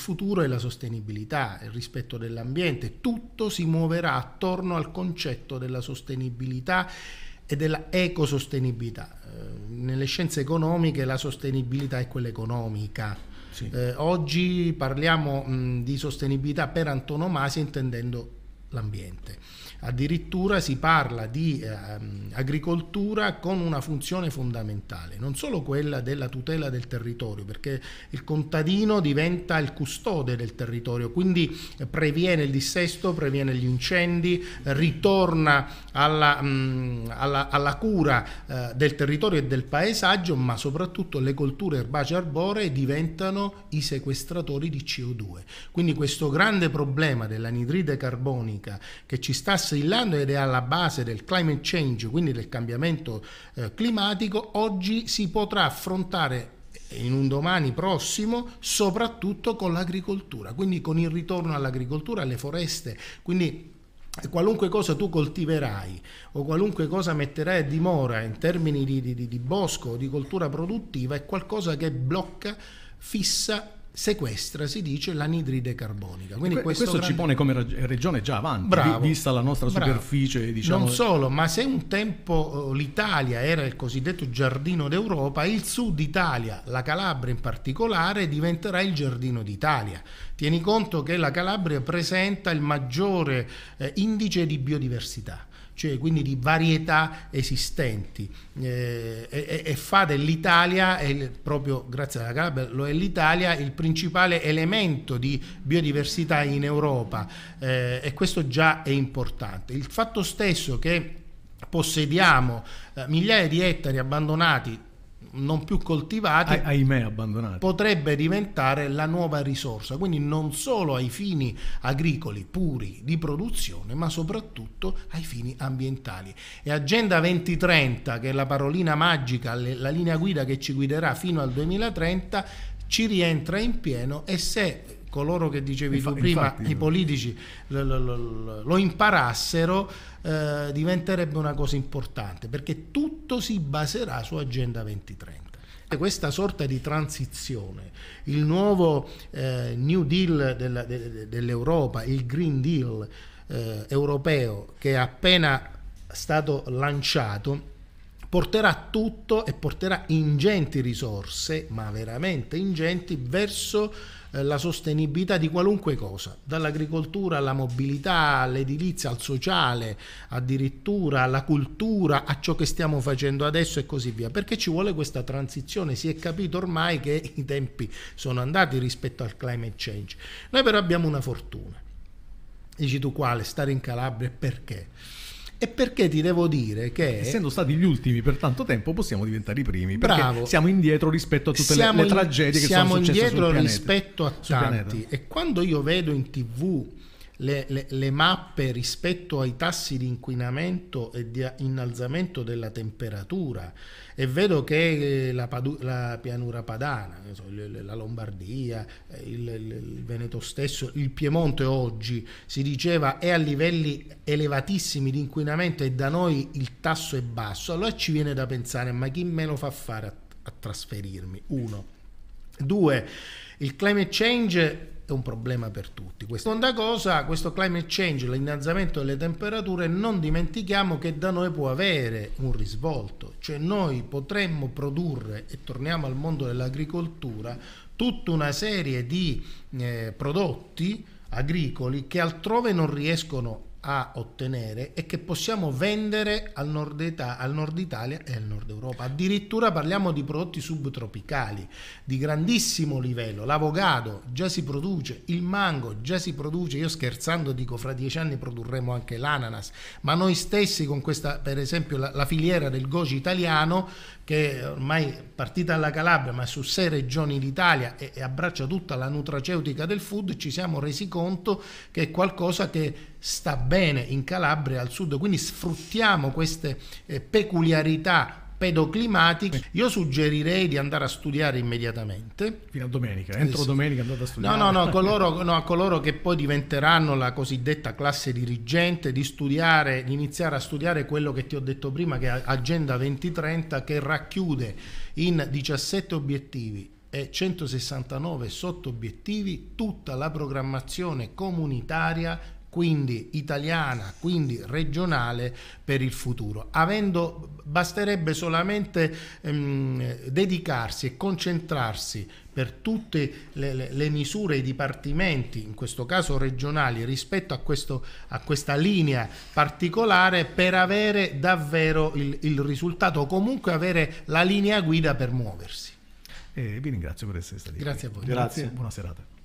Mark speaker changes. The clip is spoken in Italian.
Speaker 1: futuro è la sostenibilità, il rispetto dell'ambiente, tutto si muoverà attorno al concetto della sostenibilità e della ecosostenibilità. Eh, nelle scienze economiche la sostenibilità è quella economica. Sì. Eh, oggi parliamo mh, di sostenibilità per antonomasia intendendo l'ambiente. Addirittura si parla di eh, agricoltura con una funzione fondamentale, non solo quella della tutela del territorio, perché il contadino diventa il custode del territorio, quindi previene il dissesto, previene gli incendi, ritorna alla, mh, mm, alla, alla cura eh, del territorio e del paesaggio, ma soprattutto le colture erbacee arboree diventano i sequestratori di CO2. Quindi questo grande problema dell'anidride carbonica oceanica che ci sta assillando ed è alla base del climate change, quindi del cambiamento eh, climatico, oggi si potrà affrontare in un domani prossimo, soprattutto con l'agricoltura, quindi con il ritorno all'agricoltura, alle foreste, quindi eh, qualunque cosa tu coltiverai o qualunque cosa metterai a dimora in termini di, di, di bosco o di coltura produttiva è qualcosa che blocca, fissa sequestra, si dice, l'anidride carbonica. Quindi e questo, questo grande... ci pone come regione già avanti, bravo, vista la nostra superficie. Diciamo... Non solo, ma se un tempo eh, l'Italia era il cosiddetto giardino d'Europa, il sud Italia, la Calabria in particolare, diventerà il giardino d'Italia. Tieni conto che la Calabria presenta il maggiore eh, indice di biodiversità cioè quindi di varietà esistenti eh, e, e, fa dell'Italia, proprio grazie alla Calabria, lo è l'Italia il principale elemento di biodiversità in Europa eh, e questo già è importante. Il fatto stesso che possediamo eh, migliaia di ettari abbandonati non più coltivati, ah, ahimè, abbandonati. potrebbe diventare la nuova risorsa, quindi non solo ai fini agricoli puri di produzione, ma soprattutto ai fini ambientali. E Agenda 2030, che è la parolina magica, la linea guida che ci guiderà fino al 2030, ci rientra in pieno e se coloro che dicevi Infa, tu prima, infatti, i politici, lo, lo, lo, lo imparassero, eh, diventerebbe una cosa importante, perché tutto si baserà su Agenda 2030 questa sorta di transizione, il nuovo eh, New Deal della, de, dell'Europa, il Green Deal eh, europeo che è appena stato lanciato, porterà tutto e porterà ingenti risorse, ma veramente ingenti, verso eh, la sostenibilità di qualunque cosa, dall'agricoltura alla mobilità, all'edilizia, al sociale, addirittura alla cultura, a ciò che stiamo facendo adesso e così via, perché ci vuole questa transizione, si è capito ormai che i tempi sono andati rispetto al climate change. Noi però abbiamo una fortuna. Dici tu quale? Stare in Calabria perché? E perché ti devo dire che... Essendo stati gli ultimi per tanto tempo possiamo diventare i primi. Bravo. siamo indietro rispetto a tutte le, le, tragedie in, che sono successe sul pianeta. Siamo indietro rispetto a tanti. E quando io vedo in tv le, le, le mappe rispetto ai tassi di inquinamento e di innalzamento della temperatura e vedo che eh, la, Padu, la pianura padana, la Lombardia, eh, il, il, Veneto stesso, il Piemonte oggi si diceva è a livelli elevatissimi di inquinamento e da noi il tasso è basso, allora ci viene da pensare ma chi me lo fa fare a, a trasferirmi? Uno. Due, il climate change è un problema per tutti. Questa seconda cosa, questo climate change, l'innalzamento delle temperature, non dimentichiamo che da noi può avere un risvolto, cioè noi potremmo produrre, e torniamo al mondo dell'agricoltura, tutta una serie di eh, prodotti agricoli che altrove non riescono a ottenere e che possiamo vendere al nord, Ita- al nord, Italia e al nord Europa. Addirittura parliamo di prodotti subtropicali di grandissimo livello. L'avogado già si produce, il mango già si produce. Io scherzando dico fra dieci anni produrremo anche l'ananas, ma noi stessi con questa, per esempio, la, la filiera del goji italiano che ormai è partita dalla Calabria ma su sei regioni d'Italia e, e abbraccia tutta la nutraceutica del food, ci siamo resi conto che è qualcosa che sta bene in Calabria al sud, quindi sfruttiamo queste eh, peculiarità pedoclimatici, io suggerirei di andare a studiare immediatamente. Fino a domenica, entro domenica andate a studiare. No, no, no, coloro, no, a coloro che poi diventeranno la cosiddetta classe dirigente, di studiare, di iniziare a studiare quello che ti ho detto prima, che è Agenda 2030, che racchiude in 17 obiettivi e 169 sotto obiettivi tutta la programmazione comunitaria quindi italiana, quindi regionale per il futuro. Avendo, basterebbe solamente ehm, dedicarsi e concentrarsi per tutte le, le, le misure, i dipartimenti, in questo caso regionali, rispetto a, questo, a questa linea particolare per avere davvero il, il risultato o comunque avere la linea guida per muoversi. E eh, vi ringrazio per essere stati qui. Grazie a voi. Grazie, Grazie. buona serata.